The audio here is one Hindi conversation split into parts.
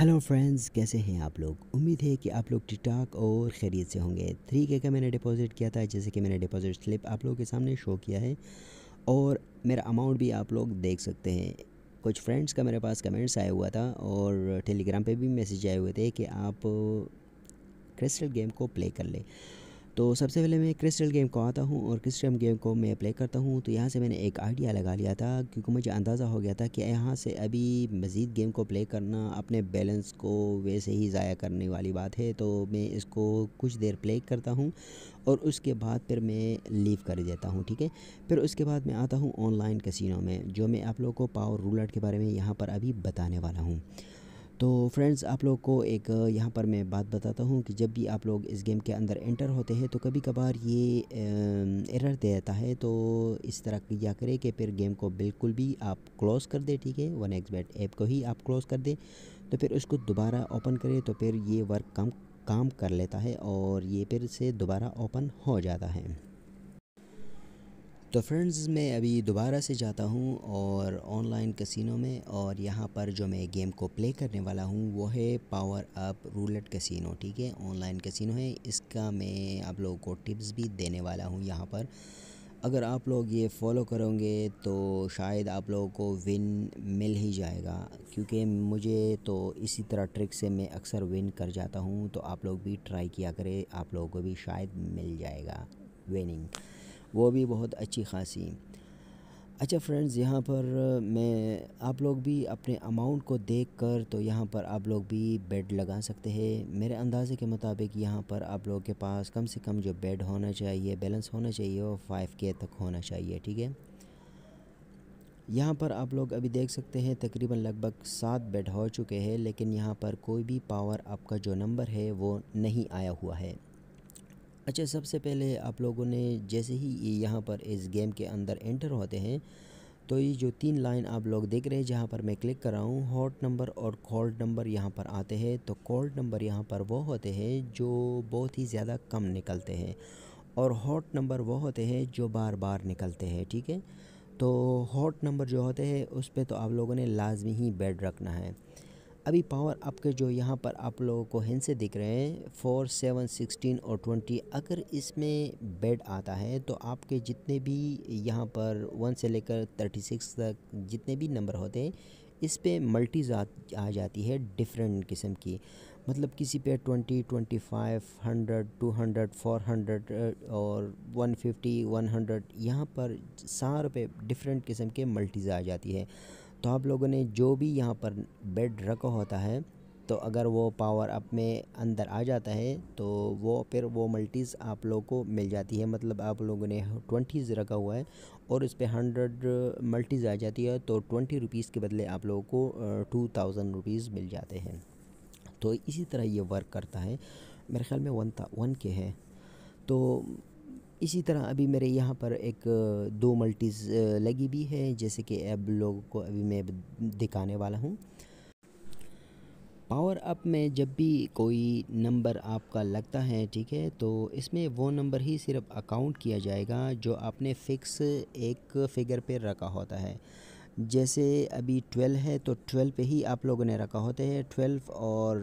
हेलो फ्रेंड्स कैसे हैं आप लोग उम्मीद है कि आप लोग ठीक ठाक और खैरियत से होंगे थ्री के का मैंने डिपॉजिट किया था जैसे कि मैंने डिपॉजिट स्लिप आप लोगों के सामने शो किया है और मेरा अमाउंट भी आप लोग देख सकते हैं कुछ फ्रेंड्स का मेरे पास कमेंट्स आया हुआ था और टेलीग्राम पे भी मैसेज आए हुए थे कि आप क्रिस्टल गेम को प्ले कर लें तो सबसे पहले मैं क्रिस्टल गेम को आता हूँ और क्रिस्टल गेम को मैं प्ले करता हूँ तो यहाँ से मैंने एक आइडिया लगा लिया था क्योंकि मुझे अंदाज़ा हो गया था कि यहाँ से अभी मज़ीद गेम को प्ले करना अपने बैलेंस को वैसे ही ज़ाया करने वाली बात है तो मैं इसको कुछ देर प्ले करता हूँ और उसके बाद फिर मैं लीव कर देता हूँ ठीक है फिर उसके बाद मैं आता हूँ ऑनलाइन कसिनों में जो मैं आप लोगों को पावर रूलर के बारे में यहाँ पर अभी बताने वाला हूँ तो फ्रेंड्स आप लोग को एक यहाँ पर मैं बात बताता हूँ कि जब भी आप लोग इस गेम के अंदर एंटर होते हैं तो कभी कभार ये एरर देता है तो इस तरह किया करें कि फिर गेम को बिल्कुल भी आप क्लोज़ कर दें ठीक है वन एक्स बैट ऐप को ही आप क्लोज़ कर दें तो फिर उसको दोबारा ओपन करें तो फिर ये वर्क कम काम कर लेता है और ये फिर से दोबारा ओपन हो जाता है तो फ्रेंड्स मैं अभी दोबारा से जाता हूँ और ऑनलाइन कसिनो में और यहाँ पर जो मैं गेम को प्ले करने वाला हूँ वो है पावर अप रूलेट कसिनो ठीक है ऑनलाइन कसिनो है इसका मैं आप लोगों को टिप्स भी देने वाला हूँ यहाँ पर अगर आप लोग ये फॉलो करोगे तो शायद आप लोगों को विन मिल ही जाएगा क्योंकि मुझे तो इसी तरह ट्रिक से मैं अक्सर विन कर जाता हूँ तो आप लोग भी ट्राई किया करें आप लोगों को भी शायद मिल जाएगा विनिंग वो भी बहुत अच्छी खासी अच्छा फ्रेंड्स यहाँ पर मैं आप लोग भी अपने अमाउंट को देख कर तो यहाँ पर आप लोग भी बेड लगा सकते हैं मेरे अंदाजे के मुताबिक यहाँ पर आप लोग के पास कम से कम जो बेड होना चाहिए बैलेंस होना चाहिए वो फाइव के तक होना चाहिए ठीक है यहाँ पर आप लोग अभी देख सकते हैं तकरीबन लगभग सात बेड हो चुके हैं लेकिन यहाँ पर कोई भी पावर आपका जो नंबर है वो नहीं आया हुआ है अच्छा सबसे पहले आप लोगों ने जैसे ही ये यहाँ पर इस गेम के अंदर एंटर होते हैं तो ये जो तीन लाइन आप लोग देख रहे हैं जहाँ पर मैं क्लिक कर रहा हूँ हॉट नंबर और कॉल्ड नंबर यहाँ पर आते हैं तो कॉल्ड नंबर यहाँ पर वो होते हैं जो बहुत ही ज़्यादा कम निकलते हैं और हॉट नंबर वो होते हैं जो बार बार निकलते हैं ठीक है तो हॉट नंबर जो होते हैं उस पर तो आप लोगों ने लाजमी ही बेड रखना है अभी पावर आपके जो यहाँ पर आप लोगों को हिंद से दिख रहे हैं फोर सेवन सिक्सटीन और ट्वेंटी अगर इसमें बेड आता है तो आपके जितने भी यहाँ पर वन से लेकर थर्टी सिक्स तक जितने भी नंबर होते हैं इस पर मल्टीज आ, आ जाती है डिफरेंट किस्म की मतलब किसी पे twenty twenty five hundred two hundred four hundred और वन फिफ्टी वन हंड्रेड यहाँ पर सारे पे डिफरेंट किस्म के मल्टीज़ आ जाती है तो आप लोगों ने जो भी यहाँ पर बेड रखा होता है तो अगर वो पावर अप में अंदर आ जाता है तो वो फिर वो मल्टीज़ आप लोगों को मिल जाती है मतलब आप लोगों ने ट्वेंटीज़ रखा हुआ है और इस पर हंड्रेड मल्टीज़ आ जाती है तो ट्वेंटी रुपीज़ के बदले आप लोगों को टू थाउजेंड रुपीज़ मिल जाते हैं तो इसी तरह ये वर्क करता है मेरे ख्याल में वन था वन के है तो इसी तरह अभी मेरे यहाँ पर एक दो मल्टीज़ लगी भी है जैसे कि अब लोगों को अभी मैं दिखाने वाला हूँ पावर अप में जब भी कोई नंबर आपका लगता है ठीक है तो इसमें वो नंबर ही सिर्फ अकाउंट किया जाएगा जो आपने फ़िक्स एक फिगर पर रखा होता है जैसे अभी ट्वेल्व है तो ट्वेल्व पे ही आप लोगों ने रखा होता है ट्वेल्व और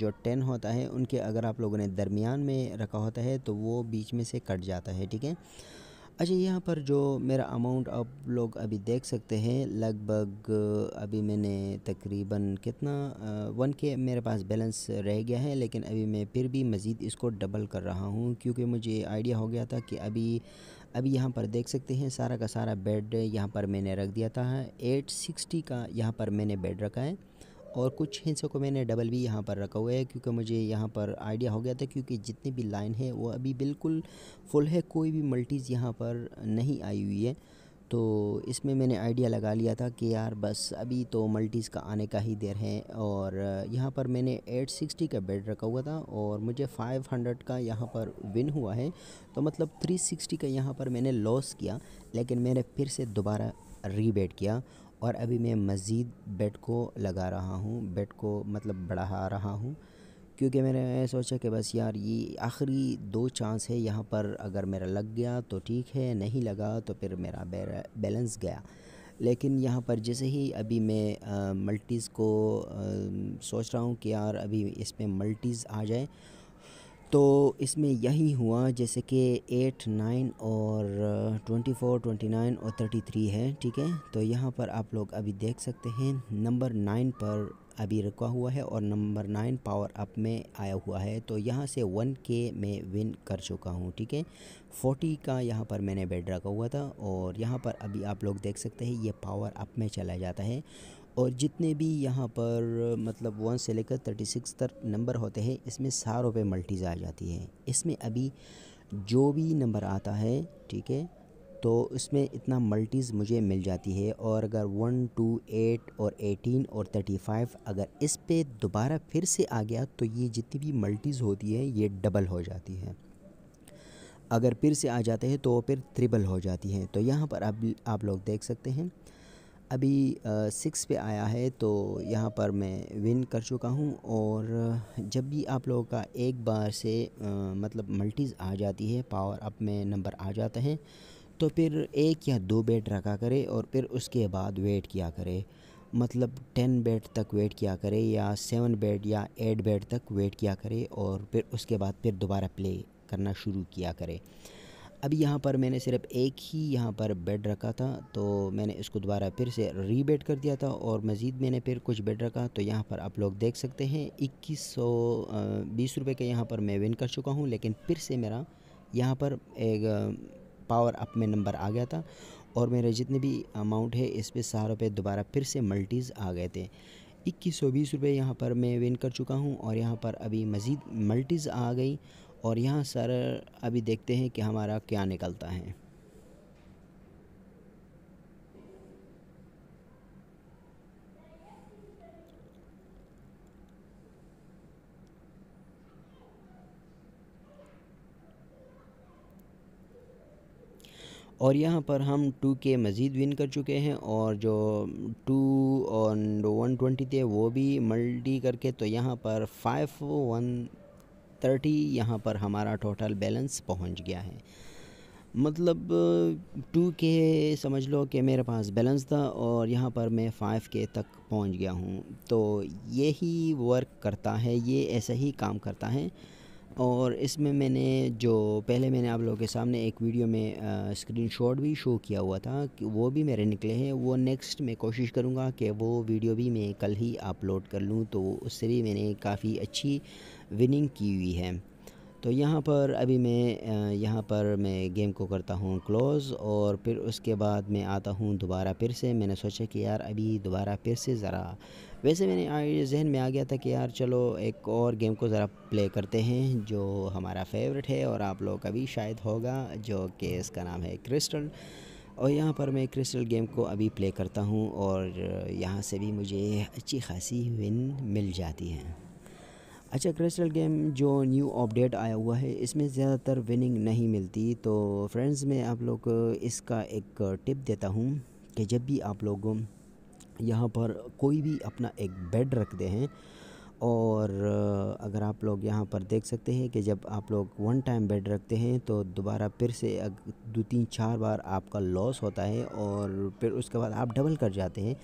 जो टेन होता है उनके अगर आप लोगों ने दरमियान में रखा होता है तो वो बीच में से कट जाता है ठीक है अच्छा यहाँ पर जो मेरा अमाउंट आप लोग अभी देख सकते हैं लगभग अभी मैंने तकरीबन कितना वन के मेरे पास बैलेंस रह गया है लेकिन अभी मैं फिर भी मज़ीद इसको डबल कर रहा हूँ क्योंकि मुझे आइडिया हो गया था कि अभी अभी यहाँ पर देख सकते हैं सारा का सारा बेड यहाँ पर मैंने रख दिया था एट सिक्सटी का यहाँ पर मैंने बेड रखा है और कुछ हिस्सों को मैंने डबल भी यहाँ पर रखा हुआ है क्योंकि मुझे यहाँ पर आइडिया हो गया था क्योंकि जितनी भी लाइन है वो अभी बिल्कुल फुल है कोई भी मल्टीज़ यहाँ पर नहीं आई हुई है तो इसमें मैंने आइडिया लगा लिया था कि यार बस अभी तो मल्टीज़ का आने का ही देर है और यहाँ पर मैंने 860 का बेड रखा हुआ था और मुझे 500 का यहाँ पर विन हुआ है तो मतलब 360 का यहाँ पर मैंने लॉस किया लेकिन मैंने फिर से दोबारा रीबेड किया और अभी मैं मज़ीद बेड को लगा रहा हूँ बेड को मतलब बढ़ा रहा हूँ क्योंकि मैंने सोचा कि बस यार ये आखिरी दो चांस है यहाँ पर अगर मेरा लग गया तो ठीक है नहीं लगा तो फिर मेरा बैलेंस गया लेकिन यहाँ पर जैसे ही अभी मैं मल्टीज़ को आ, सोच रहा हूँ कि यार अभी इसमें मल्टीज़ आ जाए तो इसमें यही हुआ जैसे कि एट नाइन और ट्वेंटी फोर ट्वेंटी नाइन और थर्टी थ्री है ठीक है तो यहाँ पर आप लोग अभी देख सकते हैं नंबर नाइन पर अभी रुका हुआ है और नंबर नाइन पावर अप में आया हुआ है तो यहाँ से वन के में विन कर चुका हूँ ठीक है फोर्टी का यहाँ पर मैंने बेड रखा हुआ था और यहाँ पर अभी आप लोग देख सकते हैं ये पावर अप में चला जाता है और जितने भी यहाँ पर मतलब वन से लेकर थर्टी सिक्स तक नंबर होते हैं इसमें सारों पे मल्टीज़ आ जाती है इसमें अभी जो भी नंबर आता है ठीक है तो इसमें इतना मल्टीज़ मुझे मिल जाती है और अगर वन टू एट और एटीन और थर्टी फाइव अगर इस पर दोबारा फिर से आ गया तो ये जितनी भी मल्टीज़ होती है ये डबल हो जाती है अगर फिर से आ जाते हैं तो फिर त्रिबल हो जाती है तो यहाँ पर अब आप लोग देख सकते हैं अभी सिक्स पे आया है तो यहाँ पर मैं विन कर चुका हूँ और जब भी आप लोगों का एक बार से आ, मतलब मल्टीज़ आ जाती है पावर अप में नंबर आ जाता है तो फिर एक या दो बेड रखा करे और फिर उसके बाद वेट किया करे मतलब टेन बेड तक वेट किया करे या सेवन बेड या एट बेड तक वेट किया करे और फिर उसके बाद फिर दोबारा प्ले करना शुरू किया करे अभी यहाँ पर मैंने सिर्फ एक ही यहाँ पर बेड रखा था तो मैंने इसको दोबारा फिर से रीबेड कर दिया था और मज़ीद मैंने फिर कुछ बेड रखा तो यहाँ पर आप लोग देख सकते हैं इक्कीस सौ बीस रुपये के यहाँ पर मैं विन कर चुका हूँ लेकिन फिर से मेरा यहाँ पर एक पावर अप में नंबर आ गया था और मेरे जितने भी अमाउंट है इस पर सहारा पे दोबारा फिर से मल्टीज़ आ गए थे इक्कीस सौ बीस रुपये यहाँ पर मैं विन कर चुका हूँ और यहाँ पर अभी मज़ीद मल्टीज़ आ गई और यहाँ सर अभी देखते हैं कि हमारा क्या निकलता है और यहाँ पर हम टू के मज़ीद विन कर चुके हैं और जो टू और वन ट्वेंटी थे वो भी मल्टी करके तो यहाँ पर फाइव वन थर्टी यहाँ पर हमारा टोटल बैलेंस पहुँच गया है मतलब टू के समझ लो कि मेरे पास बैलेंस था और यहाँ पर मैं फ़ाइव के तक पहुँच गया हूँ तो यही वर्क करता है ये ऐसा ही काम करता है और इसमें मैंने जो पहले मैंने आप लोगों के सामने एक वीडियो में स्क्रीनशॉट भी शो किया हुआ था कि वो भी मेरे निकले हैं वो नेक्स्ट मैं कोशिश करूँगा कि वो वीडियो भी मैं कल ही अपलोड कर लूँ तो उससे भी मैंने काफ़ी अच्छी विनिंग की हुई है तो यहाँ पर अभी मैं यहाँ पर मैं गेम को करता हूँ क्लोज़ और फिर उसके बाद मैं आता हूँ दोबारा फिर से मैंने सोचा कि यार अभी दोबारा फिर से ज़रा वैसे मैंने जहन में आ गया था कि यार चलो एक और गेम को ज़रा प्ले करते हैं जो हमारा फेवरेट है और आप लोग का भी शायद होगा जो कि इसका नाम है क्रिस्टल और यहाँ पर मैं क्रिस्टल गेम को अभी प्ले करता हूँ और यहाँ से भी मुझे अच्छी खासी विन मिल जाती है अच्छा क्रिस्टल गेम जो न्यू अपडेट आया हुआ है इसमें ज़्यादातर विनिंग नहीं मिलती तो फ्रेंड्स मैं आप लोग इसका एक टिप देता हूँ कि जब भी आप लोग यहाँ पर कोई भी अपना एक बेड रखते हैं और अगर आप लोग यहाँ पर देख सकते हैं कि जब आप लोग वन टाइम बेड रखते हैं तो दोबारा फिर से दो तीन चार बार आपका लॉस होता है और फिर उसके बाद आप डबल कर जाते हैं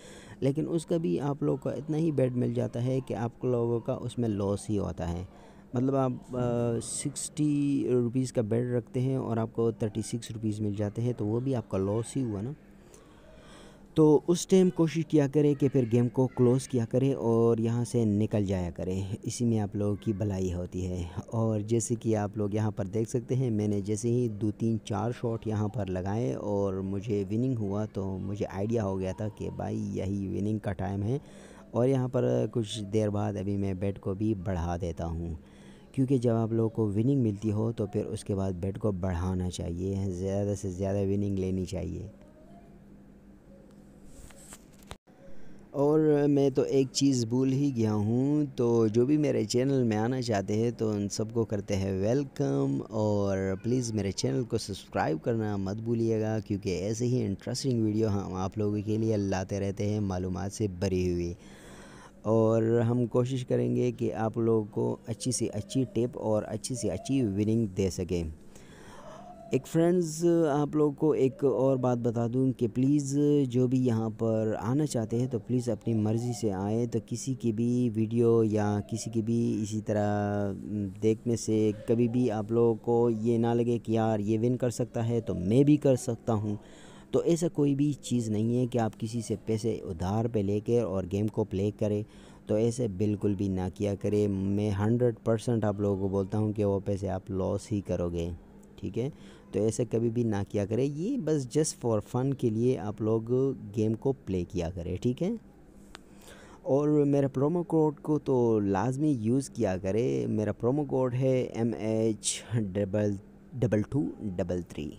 लेकिन उसका भी आप लोग का इतना ही बेड मिल जाता है कि आप लोगों का उसमें लॉस ही होता है मतलब आप सिक्सटी रुपीज़ का बेड रखते हैं और आपको थर्टी सिक्स रुपीज़ मिल जाते हैं तो वो भी आपका लॉस ही हुआ ना तो उस टाइम कोशिश किया करें कि फिर गेम को क्लोज़ किया करें और यहाँ से निकल जाया करें इसी में आप लोगों की भलाई होती है और जैसे कि आप लोग यहाँ पर देख सकते हैं मैंने जैसे ही दो तीन चार शॉट यहाँ पर लगाए और मुझे विनिंग हुआ तो मुझे आइडिया हो गया था कि भाई यही विनिंग का टाइम है और यहाँ पर कुछ देर बाद अभी मैं बैट को भी बढ़ा देता हूँ क्योंकि जब आप लोगों को विनिंग मिलती हो तो फिर उसके बाद बैट को बढ़ाना चाहिए ज़्यादा से ज़्यादा विनिंग लेनी चाहिए और मैं तो एक चीज़ भूल ही गया हूँ तो जो भी मेरे चैनल में आना चाहते हैं तो उन सबको करते हैं वेलकम और प्लीज़ मेरे चैनल को सब्सक्राइब करना मत भूलिएगा क्योंकि ऐसे ही इंटरेस्टिंग वीडियो हम आप लोगों के लिए लाते रहते हैं मालूम से भरी हुई और हम कोशिश करेंगे कि आप लोगों को अच्छी से अच्छी टिप और अच्छी से अच्छी विनिंग दे सकें एक फ्रेंड्स आप लोग को एक और बात बता दूं कि प्लीज़ जो भी यहाँ पर आना चाहते हैं तो प्लीज़ अपनी मर्ज़ी से आए तो किसी की भी वीडियो या किसी की भी इसी तरह देखने से कभी भी आप लोगों को ये ना लगे कि यार ये विन कर सकता है तो मैं भी कर सकता हूँ तो ऐसा कोई भी चीज़ नहीं है कि आप किसी से पैसे उधार पे लेकर और गेम को प्ले करें तो ऐसे बिल्कुल भी ना किया करें मैं हंड्रेड परसेंट आप लोगों को बोलता हूँ कि वो पैसे आप लॉस ही करोगे ठीक है तो ऐसे कभी भी ना किया करें ये बस जस्ट फॉर फन के लिए आप लोग गेम को प्ले किया करें ठीक है और मेरा प्रोमो कोड को तो लाजमी यूज़ किया करें मेरा प्रोमो कोड है M H double double two double three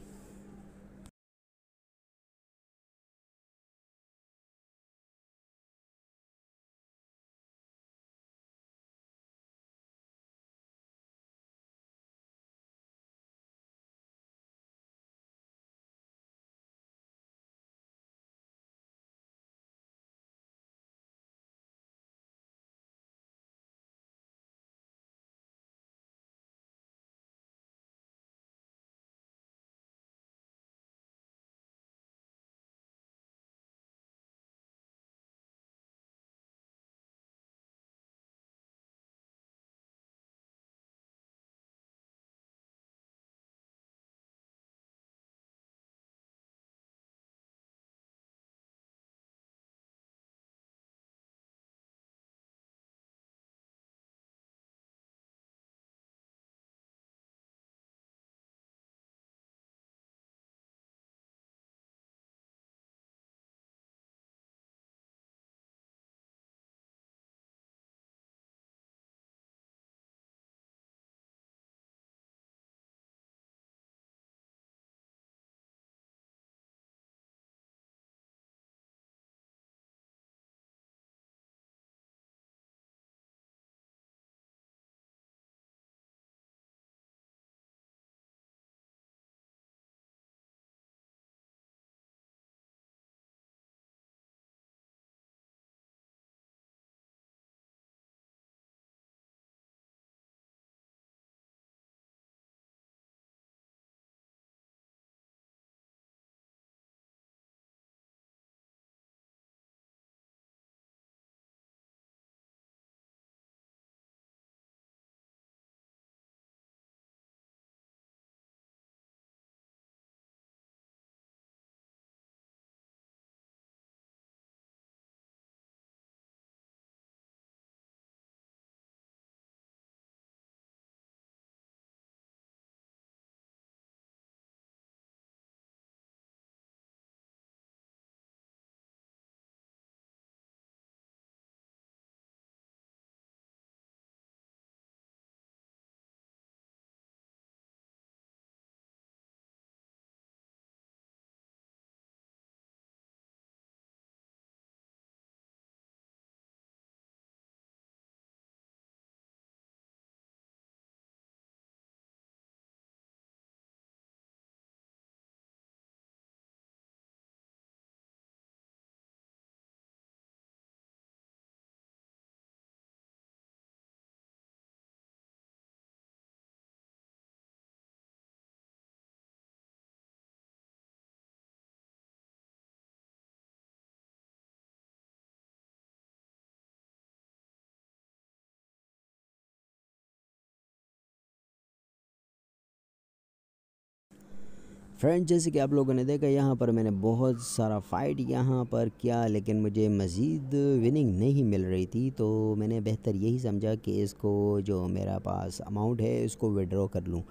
friend जैसे कि आप लोगों ने देखा यहाँ पर मैंने बहुत सारा फाइट यहाँ पर किया लेकिन मुझे मज़ीद विनिंग नहीं मिल रही थी तो मैंने बेहतर यही समझा कि इसको जो मेरा पास अमाउंट है इसको विड्रॉ कर लूँ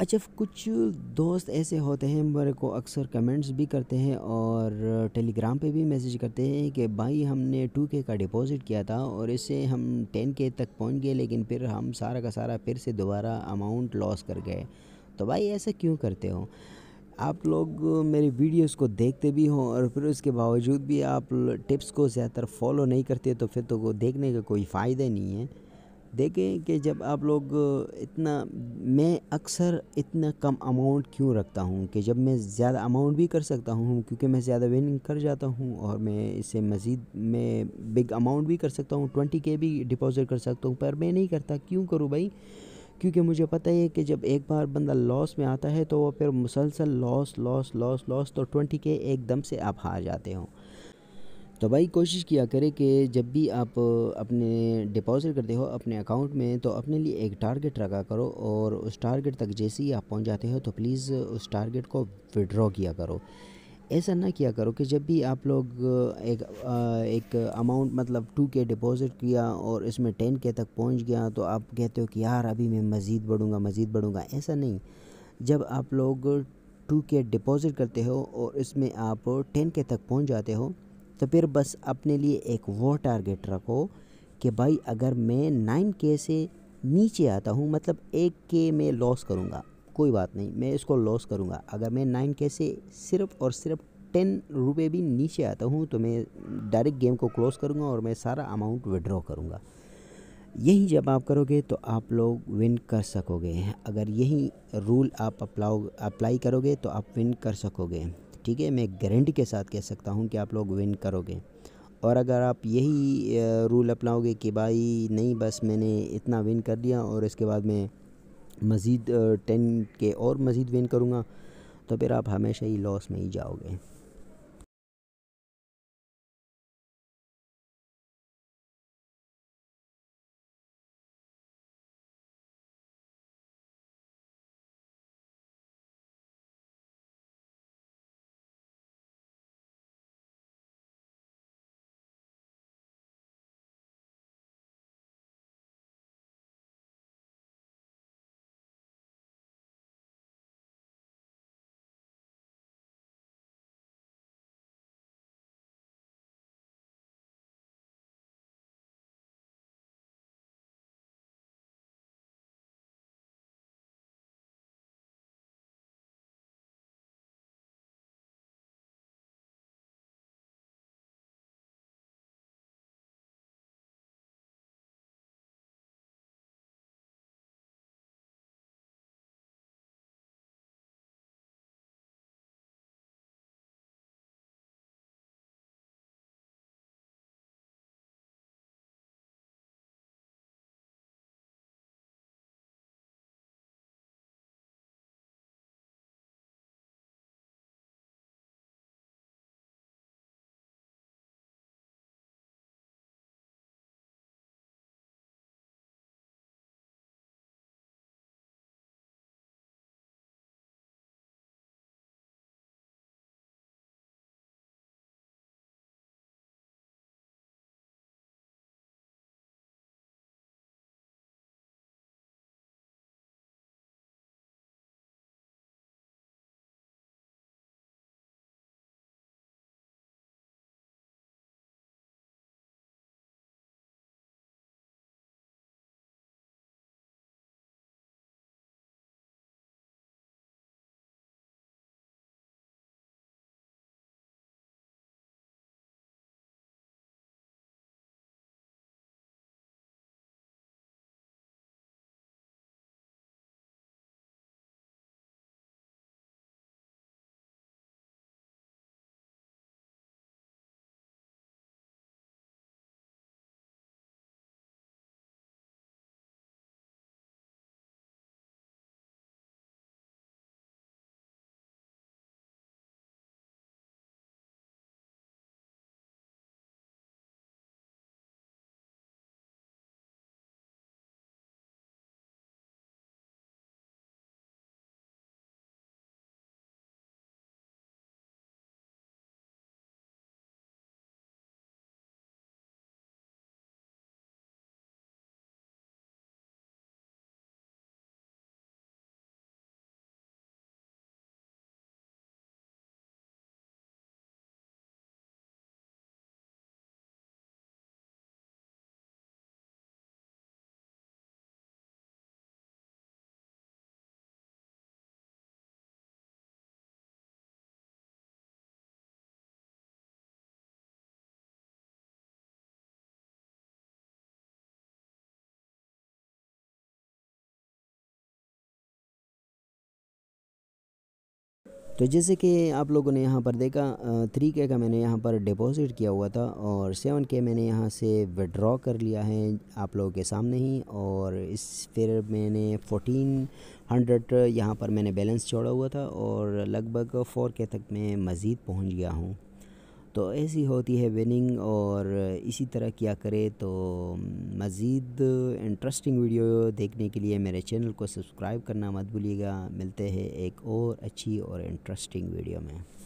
अच्छा कुछ दोस्त ऐसे होते हैं मेरे को अक्सर कमेंट्स भी करते हैं और टेलीग्राम पे भी मैसेज करते हैं कि भाई हमने टू के का डिपॉज़िट किया था और इससे हम टेन के तक पहुंच गए लेकिन फिर हम सारा का सारा फिर से दोबारा अमाउंट लॉस कर गए तो भाई ऐसा क्यों करते हो आप लोग मेरे वीडियोस को देखते भी हों और फिर उसके बावजूद भी आप टिप्स को ज़्यादातर फॉलो नहीं करते तो फिर तो वो देखने का कोई फ़ायदा नहीं है देखें कि जब आप लोग इतना मैं अक्सर इतना कम अमाउंट क्यों रखता हूँ कि जब मैं ज़्यादा अमाउंट भी कर सकता हूँ क्योंकि मैं ज़्यादा विनिंग कर जाता हूँ और मैं इसे मज़ीद मैं बिग अमाउंट भी कर सकता हूँ ट्वेंटी के भी डिपॉज़िट कर सकता हूँ पर मैं नहीं करता क्यों करूँ भाई क्योंकि मुझे पता ही है कि जब एक बार बंदा लॉस में आता है तो वो फिर मुसलसल लॉस लॉस लॉस लॉस तो ट्वेंटी के एकदम से आप हार जाते हो तो भाई कोशिश किया करें कि जब भी आप अपने डिपॉजिट करते हो अपने अकाउंट में तो अपने लिए एक टारगेट रखा करो और उस टारगेट तक जैसे ही आप पहुंच जाते हो तो प्लीज़ उस टारगेट को विड्रॉ किया करो ऐसा ना किया करो कि जब भी आप लोग एक एक अमाउंट मतलब टू के डिपॉज़िट किया और इसमें टेन के तक पहुंच गया तो आप कहते हो कि यार अभी मैं मज़ीद बढ़ूँगा मज़ीद बढ़ूँगा ऐसा नहीं जब आप लोग टू के डिपॉज़िट करते हो और इसमें आप टेन के तक पहुँच जाते हो तो फिर बस अपने लिए एक वो टारगेट रखो कि भाई अगर मैं नाइन के से नीचे आता हूँ मतलब एक के में लॉस करूँगा कोई बात नहीं मैं इसको लॉस करूँगा अगर मैं नाइन के से सिर्फ और सिर्फ टेन रुपये भी नीचे आता हूँ तो मैं डायरेक्ट गेम को क्लोज करूँगा और मैं सारा अमाउंट विड्रॉ करूँगा यही जब आप करोगे तो आप लोग विन कर सकोगे अगर यही रूल आप अप्लाओ अप्लाई करोगे तो आप विन कर सकोगे ठीक है मैं गारंटी के साथ कह सकता हूँ कि आप लोग विन करोगे और अगर आप यही रूल अपनाओगे कि भाई नहीं बस मैंने इतना विन कर दिया और इसके बाद मैं मज़ीद टेन के और मज़ीद विन करूँगा तो फिर आप हमेशा ही लॉस में ही जाओगे तो जैसे कि आप लोगों ने यहाँ पर देखा थ्री के का मैंने यहाँ पर डिपॉज़िट किया हुआ था और सेवन के मैंने यहाँ से विड्रॉ कर लिया है आप लोगों के सामने ही और इस फिर मैंने फोटीन हंड्रेड यहाँ पर मैंने बैलेंस छोड़ा हुआ था और लगभग फ़ोर के तक मैं मज़ीद पहुँच गया हूँ तो ऐसी होती है विनिंग और इसी तरह किया करें तो मज़ीद इंटरेस्टिंग वीडियो देखने के लिए मेरे चैनल को सब्सक्राइब करना मत भूलिएगा मिलते हैं एक और अच्छी और इंटरेस्टिंग वीडियो में